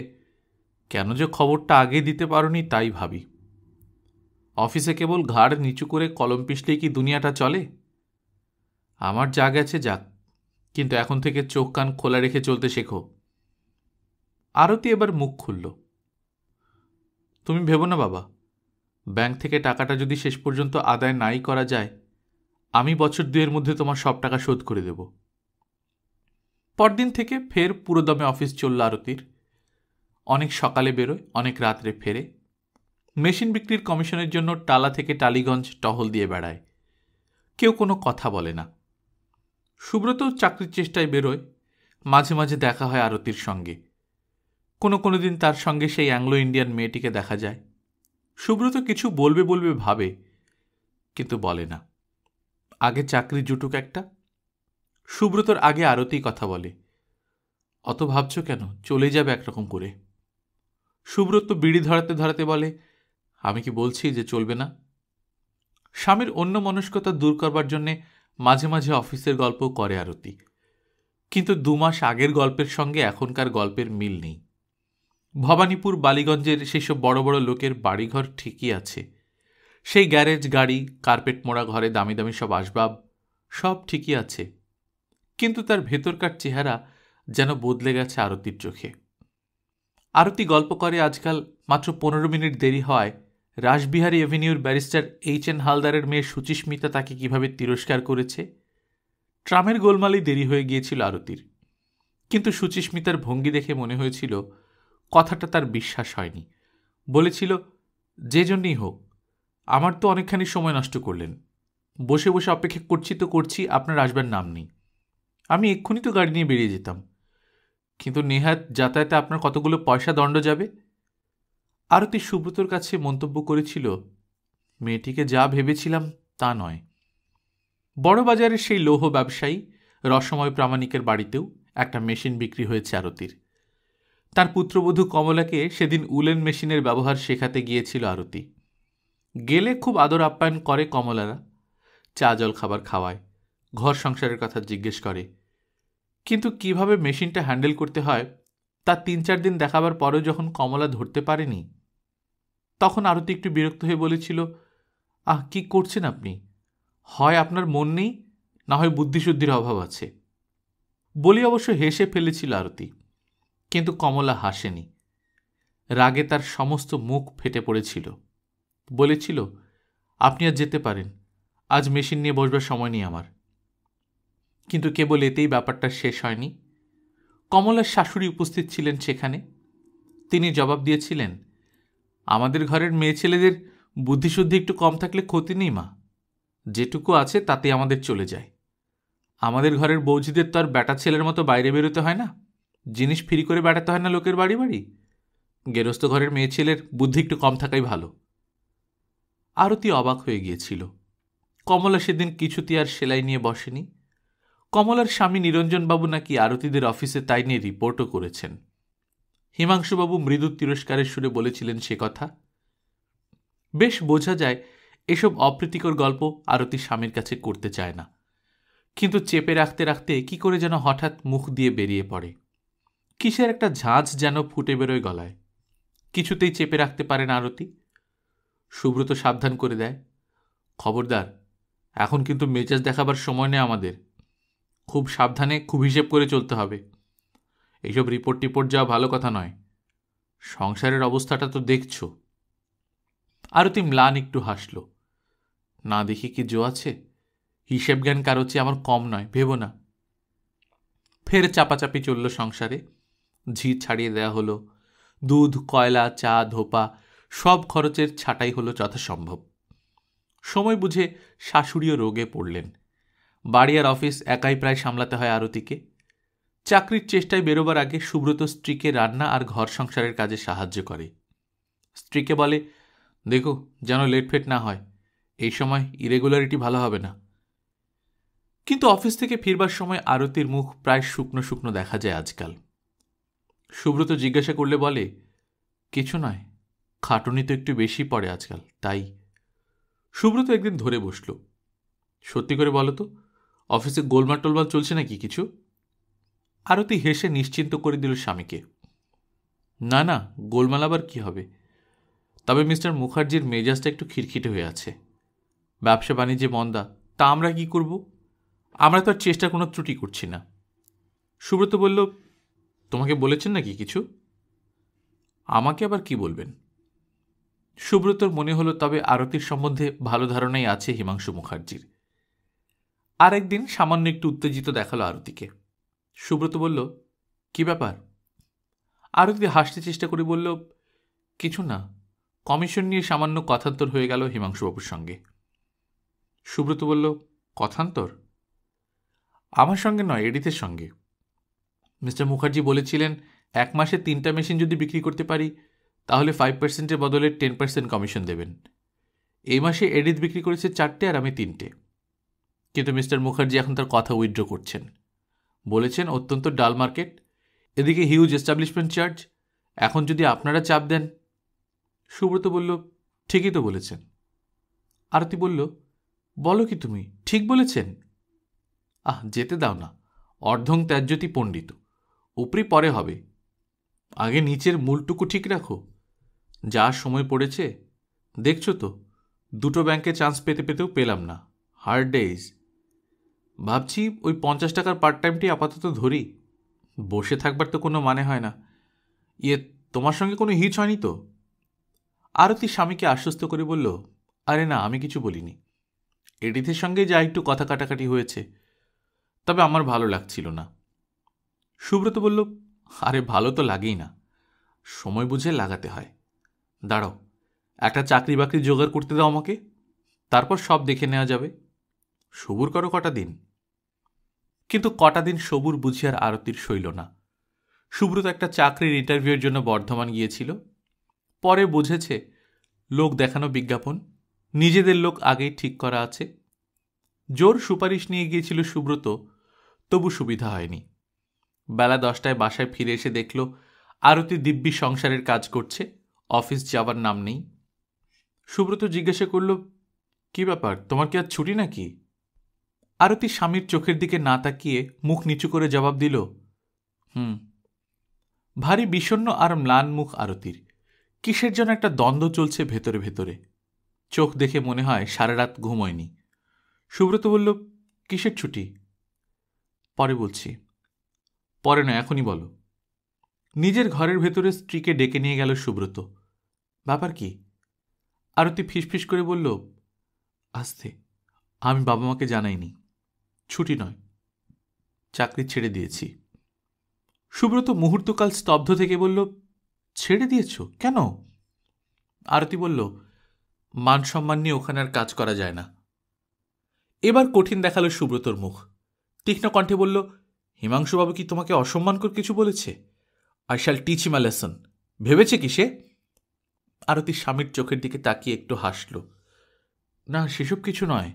কেন যে খবরটা আগে দিতে পারোনি তাই ভাবি অফিসে কেবল ঘাড় নিচু করে কলম পিষলেই কি দুনিয়াটা চলে আমার যা গেছে যাক কিন্তু এখন থেকে চোখ কান খোলা রেখে চলতে শেখো আরতি এবার মুখ খুলল তুমি ভেবো না বাবা ব্যাংক থেকে টাকাটা যদি শেষ পর্যন্ত আদায় নাই করা যায় আমি বছর দুয়ের মধ্যে তোমার সব টাকা শোধ করে দেব পরদিন থেকে ফের পুরোদমে অফিস চলল আরতির অনেক সকালে বেরোয় অনেক রাত্রে ফেরে মেশিন বিক্রির কমিশনের জন্য টালা থেকে টালিগঞ্জ টহল দিয়ে বেড়ায় কেউ কোনো কথা বলে না সুব্রত চাকরির চেষ্টায় বেরোয় মাঝে মাঝে দেখা হয় আরতির সঙ্গে কোনো কোনো দিন তার সঙ্গে সেই অ্যাংলো ইন্ডিয়ান মেয়েটিকে দেখা যায় সুব্রত কিছু বলবে বলবে ভাবে কিন্তু বলে না আগে চাকরি জুটুক একটা সুব্রতর আগে আরতি কথা বলে অত ভাবছ কেন চলে যাবে একরকম করে সুব্রত বিড়ি ধরাতে ধরাতে বলে আমি কি বলছি যে চলবে না স্বামীর অন্য মনস্কতা দূর করবার জন্যে মাঝে মাঝে অফিসের গল্প করে আরতি কিন্তু দু মাস আগের গল্পের সঙ্গে এখনকার গল্পের মিল নেই ভবানীপুর বালিগঞ্জের সেসব বড় বড় লোকের বাড়িঘর ঠিকই আছে সেই গ্যারেজ গাড়ি কার্পেট মোড়া ঘরে দামি দামি সব আসবাব সব ঠিকই আছে কিন্তু তার ভেতরকার চেহারা যেন বদলে গেছে আরতির চোখে আরতি গল্প করে আজকাল মাত্র পনেরো মিনিট দেরি হয় রাসবিহারী এভিনিউর ব্যারিস্টার এইচ এন হালদারের মেয়ে সুচিস্মিতা তাকে কিভাবে তিরস্কার করেছে ট্রামের গোলমালই দেরি হয়ে গিয়েছিল আরতির কিন্তু সুচিস্মিতার ভঙ্গি দেখে মনে হয়েছিল কথাটা তার বিশ্বাস হয়নি বলেছিল যে জন্যই হোক আমার তো অনেকখানি সময় নষ্ট করলেন বসে বসে অপেক্ষা করছি তো করছি আপনার আসবার নাম নেই আমি এক্ষুনি তো গাড়ি নিয়ে বেরিয়ে যেতাম কিন্তু নেহাত যাতায়াতে আপনার কতগুলো পয়সা দণ্ড যাবে আরতি সুব্রতর কাছে মন্তব্য করেছিল মেয়েটিকে যা ভেবেছিলাম তা নয় বড়বাজারের সেই লৌহ ব্যবসায়ী রসময় প্রামাণিকের বাড়িতেও একটা মেশিন বিক্রি হয়েছে আরতির তার পুত্রবধূ কমলাকে সেদিন উলেন মেশিনের ব্যবহার শেখাতে গিয়েছিল আরতি গেলে খুব আদর আপ্যায়ন করে কমলারা চা জল খাবার খাওয়ায় ঘর সংসারের কথা জিজ্ঞেস করে কিন্তু কিভাবে মেশিনটা হ্যান্ডেল করতে হয় তা তিন চার দিন দেখাবার পরেও যখন কমলা ধরতে পারেনি তখন আরতি একটু বিরক্ত হয়ে বলেছিল আহ কি করছেন আপনি হয় আপনার মন নেই না হয় বুদ্ধিশুদ্ধির অভাব আছে বলি অবশ্য হেসে ফেলেছিল আরতি কিন্তু কমলা হাসেনি রাগে তার সমস্ত মুখ ফেটে পড়েছিল বলেছিল আপনি আর যেতে পারেন আজ মেশিন নিয়ে বসবার সময় নেই আমার কিন্তু কেবল এতেই ব্যাপারটা শেষ হয়নি কমলার শাশুড়ি উপস্থিত ছিলেন সেখানে তিনি জবাব দিয়েছিলেন আমাদের ঘরের মেয়ে ছেলেদের বুদ্ধিশুদ্ধি একটু কম থাকলে ক্ষতি নেই মা যেটুকু আছে তাতে আমাদের চলে যায় আমাদের ঘরের বৌজিদের তো আর বেটা ছেলের মতো বাইরে বেরোতে হয় না জিনিস ফ্রি করে বেড়াতে হয় না লোকের বাড়ি বাড়ি গেরস্ত ঘরের মেয়ে ছেলের বুদ্ধি একটু কম থাকাই ভালো আরতি অবাক হয়ে গিয়েছিল কমলা সেদিন কিছুতে আর সেলাই নিয়ে বসেনি কমলার স্বামী নিরঞ্জনবাবু নাকি আরতিদের অফিসে তাই নিয়ে রিপোর্টও করেছেন হিমাংশুবাবু মৃদু তিরস্কারের সুরে বলেছিলেন সে কথা বেশ বোঝা যায় এসব অপ্রীতিকর গল্প আরতি স্বামীর কাছে করতে চায় না কিন্তু চেপে রাখতে রাখতে কি করে যেন হঠাৎ মুখ দিয়ে বেরিয়ে পড়ে কিসের একটা ঝাঁঝ যেন ফুটে বেরোয় গলায় কিছুতেই চেপে রাখতে পারেন আরতি সুব্রত সাবধান করে দেয় খবরদার এখন কিন্তু মেজাজ দেখাবার সময় নেই আমাদের খুব সাবধানে খুব হিসেব করে চলতে হবে এইসব রিপোর্ট টিপোর্ট যাওয়া ভালো কথা নয় সংসারের অবস্থাটা তো দেখছ আরতি ম্লান একটু হাসল না দেখি কি জো আছে হিসেব জ্ঞান কারো চেয়ে আমার কম নয় ভেবো না ফের চাপাচাপি চলল সংসারে ঝি ছাড়িয়ে দেয়া হলো দুধ কয়লা চা ধোপা সব খরচের ছাটাই হলো যথাসম্ভব সময় বুঝে শাশুড়িও রোগে পড়লেন বাড়ি আর অফিস একাই প্রায় সামলাতে হয় আরতিকে চাকরির চেষ্টায় বেরোবার আগে সুব্রত স্ত্রীকে রান্না আর ঘর সংসারের কাজে সাহায্য করে স্ত্রীকে বলে দেখো যেন লেটফেট না হয় এই সময় ইরেগুলারিটি ভালো হবে না কিন্তু অফিস থেকে ফিরবার সময় আরতির মুখ প্রায় শুকনো শুকনো দেখা যায় আজকাল সুব্রত জিজ্ঞাসা করলে বলে কিছু নয় খাটুনি তো একটু বেশি পড়ে আজকাল তাই সুব্রত একদিন ধরে বসল সত্যি করে বলো তো অফিসে গোলমাল টোলমাল চলছে নাকি কিছু আরতি হেসে নিশ্চিন্ত করে দিল স্বামীকে না না গোলমাল আবার কী হবে তবে মিস্টার মুখার্জির মেজাজটা একটু খিরখিটে হয়ে আছে ব্যবসা বাণিজ্যে মন্দা তা আমরা কি করব আমরা তো আর চেষ্টার কোনো ত্রুটি করছি না সুব্রত বলল তোমাকে বলেছেন নাকি কিছু আমাকে আবার কি বলবেন সুব্রতর মনে হলো তবে আরতির সম্বন্ধে ভালো ধারণাই আছে হিমাংশু মুখার্জির আরেকদিন সামান্য একটু উত্তেজিত দেখালো আরতিকে সুব্রত বলল কি ব্যাপার আরতি হাসতে চেষ্টা করে বলল কিছু না কমিশন নিয়ে সামান্য কথান্তর হয়ে গেল হিমাংশুবাবুর সঙ্গে সুব্রত বলল কথান্তর আমার সঙ্গে নয় এডিথের সঙ্গে মিস্টার মুখার্জি বলেছিলেন এক মাসে তিনটা মেশিন যদি বিক্রি করতে পারি তাহলে ফাইভ পার্সেন্টের বদলে টেন পার্সেন্ট কমিশন দেবেন এই মাসে এডিথ বিক্রি করেছে চারটে আর আমি তিনটে কিন্তু মিস্টার মুখার্জি এখন তার কথা উইথড্র করছেন বলেছেন অত্যন্ত ডাল মার্কেট এদিকে হিউজ এস্টাবলিশমেন্ট চার্জ এখন যদি আপনারা চাপ দেন সুব্রত বলল ঠিকই তো বলেছেন আরতি বলল বলো কি তুমি ঠিক বলেছেন আহ যেতে দাও না অর্ধং ত্যাজ্যতি পণ্ডিত উপরি পরে হবে আগে নিচের মূলটুকু ঠিক রাখো যা সময় পড়েছে দেখছো তো দুটো ব্যাংকে চান্স পেতে পেতেও পেলাম না হার্ড ডেইজ ভাবছি ওই পঞ্চাশ টাকার পার্ট টাইমটি আপাতত ধরি বসে থাকবার তো কোনো মানে হয় না ইয়ে তোমার সঙ্গে কোনো হিচ হয়নি তো আরতি স্বামীকে আশ্বস্ত করে বলল আরে না আমি কিছু বলিনি এডিথের সঙ্গে যা একটু কথা কাটাকাটি হয়েছে তবে আমার ভালো লাগছিল না সুব্রত বলল আরে ভালো তো লাগেই না সময় বুঝে লাগাতে হয় দাঁড়াও একটা চাকরি বাকরি জোগাড় করতে দাও আমাকে তারপর সব দেখে নেওয়া যাবে সবুর করো কটা দিন কিন্তু কটা দিন সবুর বুঝিয়ার আরতির শৈল না সুব্রত একটা চাকরির ইন্টারভিউয়ের জন্য বর্ধমান গিয়েছিল পরে বুঝেছে লোক দেখানো বিজ্ঞাপন নিজেদের লোক আগেই ঠিক করা আছে জোর সুপারিশ নিয়ে গিয়েছিল সুব্রত তবু সুবিধা হয়নি বেলা দশটায় বাসায় ফিরে এসে দেখল আরতি দিব্যি সংসারের কাজ করছে অফিস যাবার নাম নেই সুব্রত জিজ্ঞাসা করল কি ব্যাপার তোমার কি আর ছুটি নাকি আরতি স্বামীর চোখের দিকে না তাকিয়ে মুখ নিচু করে জবাব দিল হুম ভারী বিষণ্ন আর ম্লান মুখ আরতির কিসের জন্য একটা দ্বন্দ্ব চলছে ভেতরে ভেতরে চোখ দেখে মনে হয় সারা রাত ঘুমোয়নি সুব্রত বলল কিসের ছুটি পরে বলছি পরে না এখনই বলো নিজের ঘরের ভেতরে স্ত্রীকে ডেকে নিয়ে গেল সুব্রত ব্যাপার কি আরতি ফিসফিস করে বলল আস্তে আমি বাবা মাকে জানাইনি ছুটি নয় চাকরি ছেড়ে দিয়েছি সুব্রত মুহূর্তকাল স্তব্ধ থেকে বলল ছেড়ে দিয়েছ কেন আরতি বলল মান সম্মান নিয়ে ওখানে আর কাজ করা যায় না এবার কঠিন দেখালো সুব্রতর মুখ তীক্ষ্ণ কণ্ঠে বলল হিমাংশুবাবু কি তোমাকে অসম্মান কর কিছু বলেছে I shall teach him a lesson ভেবেছে কি সে আরতি স্বামীর চোখের দিকে তাকিয়ে একটু হাসল না সেসব কিছু নয়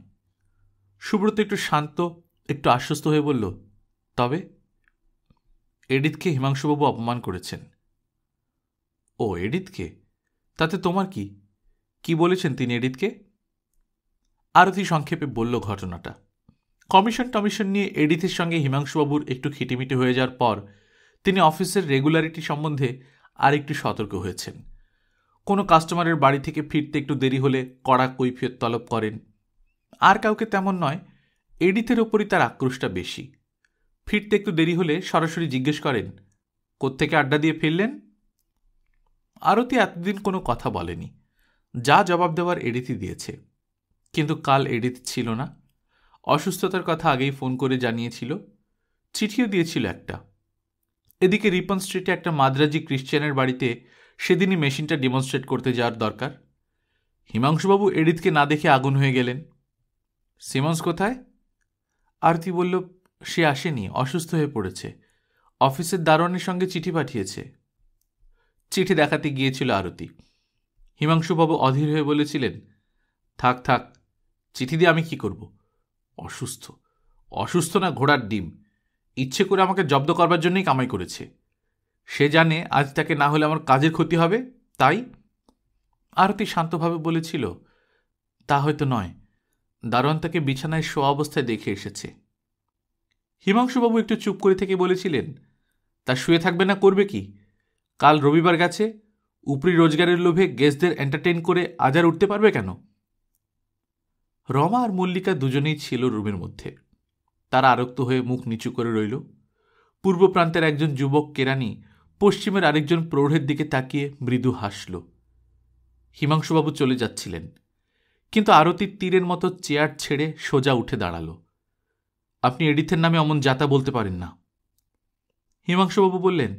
সুব্রত একটু শান্ত একটু আশ্বস্ত হয়ে বলল তবে এডিথকে হিমাংশুবাবু অপমান করেছেন ও এডিথকে তাতে তোমার কি কি বলেছেন তিনি এডিথকে আরতি সংক্ষেপে বলল ঘটনাটা কমিশন টমিশন নিয়ে এডিথের সঙ্গে হিমাংশুবাবুর একটু খিটিমিটি হয়ে যাওয়ার পর তিনি অফিসের রেগুলারিটি সম্বন্ধে আর একটু সতর্ক হয়েছেন কোনো কাস্টমারের বাড়ি থেকে ফিরতে একটু দেরি হলে কড়া কৈফিয়ত তলব করেন আর কাউকে তেমন নয় এডিথের ওপরই তার আক্রোশটা বেশি ফিরতে একটু দেরি হলে সরাসরি জিজ্ঞেস করেন কোত্থেকে আড্ডা দিয়ে ফিরলেন আরতি এতদিন কোনো কথা বলেনি যা জবাব দেওয়ার এডিথি দিয়েছে কিন্তু কাল এডিথ ছিল না অসুস্থতার কথা আগেই ফোন করে জানিয়েছিল চিঠিও দিয়েছিল একটা এদিকে রিপন স্ট্রিটে একটা মাদ্রাজি ক্রিশ্চিয়ানের বাড়িতে সেদিনই মেশিনটা ডেমনস্ট্রেট করতে যাওয়ার দরকার হিমাংশুবাবু এডিথকে না দেখে আগুন হয়ে গেলেন সিমন্স কোথায় আরতি বলল সে আসেনি অসুস্থ হয়ে পড়েছে অফিসের দারোয়ানের সঙ্গে চিঠি পাঠিয়েছে চিঠি দেখাতে গিয়েছিল আরতি হিমাংশুবাবু অধীর হয়ে বলেছিলেন থাক থাক চিঠি দিয়ে আমি কি করব অসুস্থ অসুস্থ না ঘোড়ার ডিম ইচ্ছে করে আমাকে জব্দ করবার জন্যই কামাই করেছে সে জানে আজ তাকে না হলে আমার কাজের ক্ষতি হবে তাই আরতি শান্তভাবে বলেছিল তা হয়তো নয় দারোয়ান তাকে বিছানায় শোয়া অবস্থায় দেখে এসেছে হিমাংশুবাবু একটু চুপ করে থেকে বলেছিলেন তা শুয়ে থাকবে না করবে কি কাল রবিবার গেছে উপরি রোজগারের লোভে গেস্টদের এন্টারটেন করে আজার উঠতে পারবে কেন রমা আর মল্লিকা দুজনেই ছিল রুমের মধ্যে তারা আরক্ত হয়ে মুখ নিচু করে রইল পূর্ব প্রান্তের একজন যুবক কেরানি পশ্চিমের আরেকজন প্রৌঢ়ের দিকে তাকিয়ে মৃদু হাসল হিমাংশুবাবু চলে যাচ্ছিলেন কিন্তু আরতির তীরের মতো চেয়ার ছেড়ে সোজা উঠে দাঁড়ালো আপনি এডিথের নামে অমন যাতা বলতে পারেন না হিমাংশুবাবু বললেন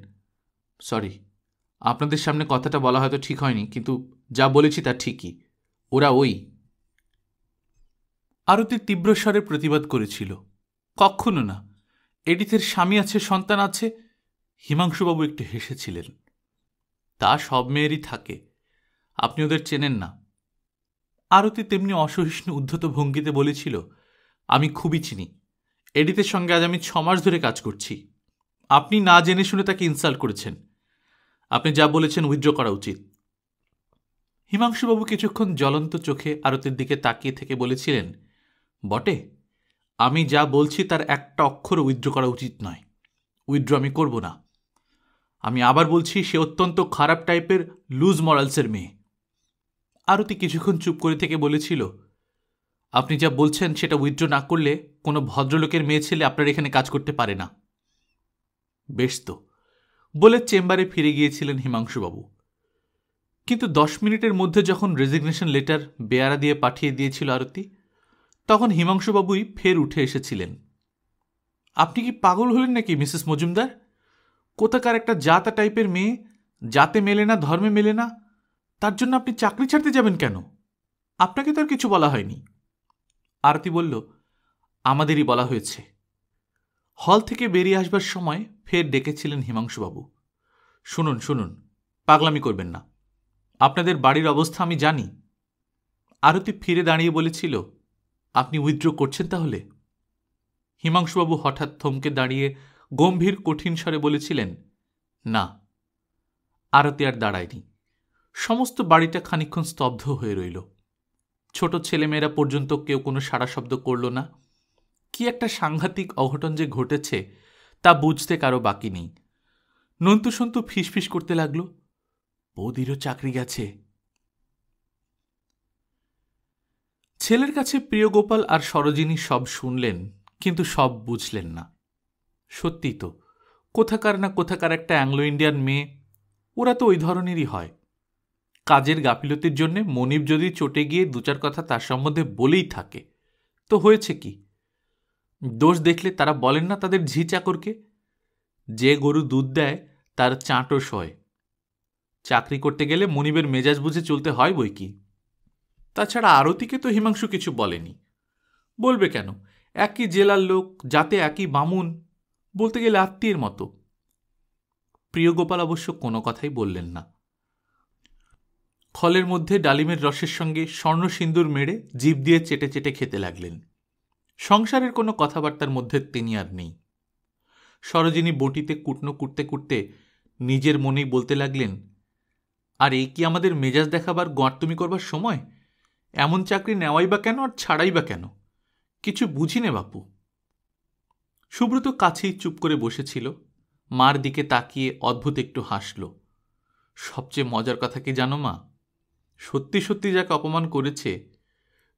সরি আপনাদের সামনে কথাটা বলা হয়তো ঠিক হয়নি কিন্তু যা বলেছি তা ঠিকই ওরা ওই আরতি তীব্র স্বরে প্রতিবাদ করেছিল কখনো না এডিথের স্বামী আছে সন্তান আছে হিমাংশুবাবু একটু হেসেছিলেন তা সব মেয়েরই থাকে আপনি ওদের চেনেন না আরতি তেমনি অসহিষ্ণু উদ্ধত ভঙ্গিতে বলেছিল আমি খুবই চিনি এডিতের সঙ্গে আজ আমি ছমাস ধরে কাজ করছি আপনি না জেনে শুনে তাকে ইনসাল্ট করেছেন আপনি যা বলেছেন উইথড্র করা উচিত হিমাংশুবাবু কিছুক্ষণ জ্বলন্ত চোখে আরতির দিকে তাকিয়ে থেকে বলেছিলেন বটে আমি যা বলছি তার একটা অক্ষর উইথড্র করা উচিত নয় উইথড্র আমি করব না আমি আবার বলছি সে অত্যন্ত খারাপ টাইপের লুজ মরালসের মেয়ে আরতি কিছুক্ষণ চুপ করে থেকে বলেছিল আপনি যা বলছেন সেটা উইথড্র না করলে কোনো ভদ্রলোকের মেয়ে ছেলে আপনার এখানে কাজ করতে পারে না বেশ তো বলে চেম্বারে ফিরে গিয়েছিলেন হিমাংশুবাবু কিন্তু দশ মিনিটের মধ্যে যখন রেজিগনেশন লেটার বেয়ারা দিয়ে পাঠিয়ে দিয়েছিল আরতি তখন হিমাংশুবাবুই ফের উঠে এসেছিলেন আপনি কি পাগল হলেন নাকি মিসেস মজুমদার কোথাকার একটা জাতা টাইপের মেয়ে জাতে মেলে না ধর্মে মেলে না তার জন্য আপনি চাকরি ছাড়তে যাবেন কেন আপনাকে তো আর কিছু বলা হয়নি আরতি বলল আমাদেরই বলা হয়েছে হল থেকে বেরিয়ে আসবার সময় ফের ডেকেছিলেন হিমাংশুবাবু শুনুন শুনুন পাগলামি করবেন না আপনাদের বাড়ির অবস্থা আমি জানি আরতি ফিরে দাঁড়িয়ে বলেছিল আপনি উইথড্র করছেন তাহলে হিমাংশুবাবু হঠাৎ থমকে দাঁড়িয়ে গম্ভীর কঠিন স্বরে বলেছিলেন না আরতি আর দাঁড়ায়নি সমস্ত বাড়িটা খানিক্ষণ স্তব্ধ হয়ে রইল ছোট ছেলেমেয়েরা পর্যন্ত কেউ কোনো সারা শব্দ করল না কি একটা সাংঘাতিক অঘটন যে ঘটেছে তা বুঝতে কারো বাকি নেই নন্তু সন্তু ফিসফিস করতে লাগল বৌদিরও চাকরি গেছে ছেলের কাছে প্রিয়গোপাল আর সরোজিনী সব শুনলেন কিন্তু সব বুঝলেন না সত্যি তো কোথাকার না কোথাকার একটা অ্যাংলো ইন্ডিয়ান মেয়ে ওরা তো ওই ধরনেরই হয় কাজের গাফিলতির জন্যে মনিব যদি চটে গিয়ে দু চার কথা তার সম্বন্ধে বলেই থাকে তো হয়েছে কি দোষ দেখলে তারা বলেন না তাদের ঝি চাকরকে যে গরু দুধ দেয় তার চাঁটো সয় চাকরি করতে গেলে মনিবের মেজাজ বুঝে চলতে হয় বই কি তাছাড়া আরতিকে তো হিমাংশু কিছু বলেনি বলবে কেন একই জেলার লোক যাতে একই বামুন বলতে গেলে আত্মীয়ের মতো প্রিয়গোপাল অবশ্য কোনো কথাই বললেন না খলের মধ্যে ডালিমের রসের সঙ্গে স্বর্ণসিন্দুর মেরে জীব দিয়ে চেটে চেটে খেতে লাগলেন সংসারের কোনো কথাবার্তার মধ্যে তিনি আর নেই সরোজিনী বটিতে কুটনো কুটতে কুটতে নিজের মনেই বলতে লাগলেন আর এই কি আমাদের মেজাজ দেখাবার গর্তমি করবার সময় এমন চাকরি নেওয়াই বা কেন আর ছাড়াই বা কেন কিছু বুঝি নে বাপু সুব্রত কাছেই চুপ করে বসেছিল মার দিকে তাকিয়ে অদ্ভুত একটু হাসল সবচেয়ে মজার কথা কি জানো মা সত্যি সত্যি যাকে অপমান করেছে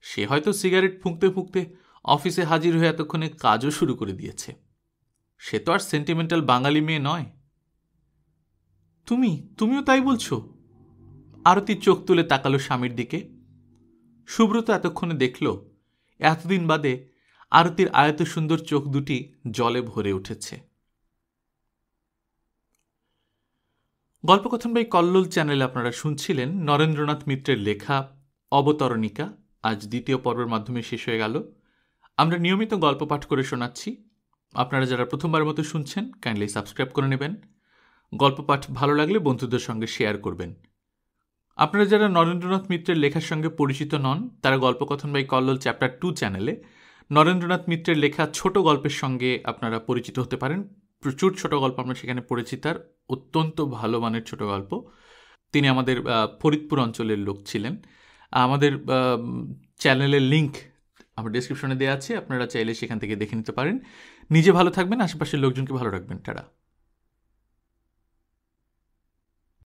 সে হয়তো সিগারেট ফুঁকতে ফুঁকতে অফিসে হাজির হয়ে এতক্ষণে কাজও শুরু করে দিয়েছে সে তো আর সেন্টিমেন্টাল বাঙালি মেয়ে নয় তুমি তুমিও তাই বলছো আরতি চোখ তুলে তাকালো স্বামীর দিকে সুব্রত এতক্ষণে দেখল এতদিন বাদে আরতির আয়ত সুন্দর চোখ দুটি জলে ভরে উঠেছে গল্পকথন বাই কল্লোল চ্যানেলে আপনারা শুনছিলেন নরেন্দ্রনাথ মিত্রের লেখা অবতরণিকা আজ দ্বিতীয় পর্বের মাধ্যমে শেষ হয়ে গেল আমরা নিয়মিত গল্প পাঠ করে শোনাচ্ছি আপনারা যারা প্রথমবার মতো শুনছেন কাইন্ডলি সাবস্ক্রাইব করে নেবেন গল্প পাঠ ভালো লাগলে বন্ধুদের সঙ্গে শেয়ার করবেন আপনারা যারা নরেন্দ্রনাথ মিত্রের লেখার সঙ্গে পরিচিত নন তারা গল্পকথন বাই কল্লোল চ্যাপ্টার টু চ্যানেলে নরেন্দ্রনাথ মিত্রের লেখা ছোট গল্পের সঙ্গে আপনারা পরিচিত হতে পারেন প্রচুর ছোট গল্প আমরা সেখানে পড়েছি তার অত্যন্ত ভালো মানের ছোট গল্প তিনি আমাদের ফরিদপুর অঞ্চলের লোক ছিলেন আমাদের চ্যানেলের লিঙ্ক আমার ডিসক্রিপশনে দেওয়া আছে আপনারা চাইলে সেখান থেকে দেখে নিতে পারেন নিজে ভালো থাকবেন আশেপাশের লোকজনকে ভালো রাখবেন তারা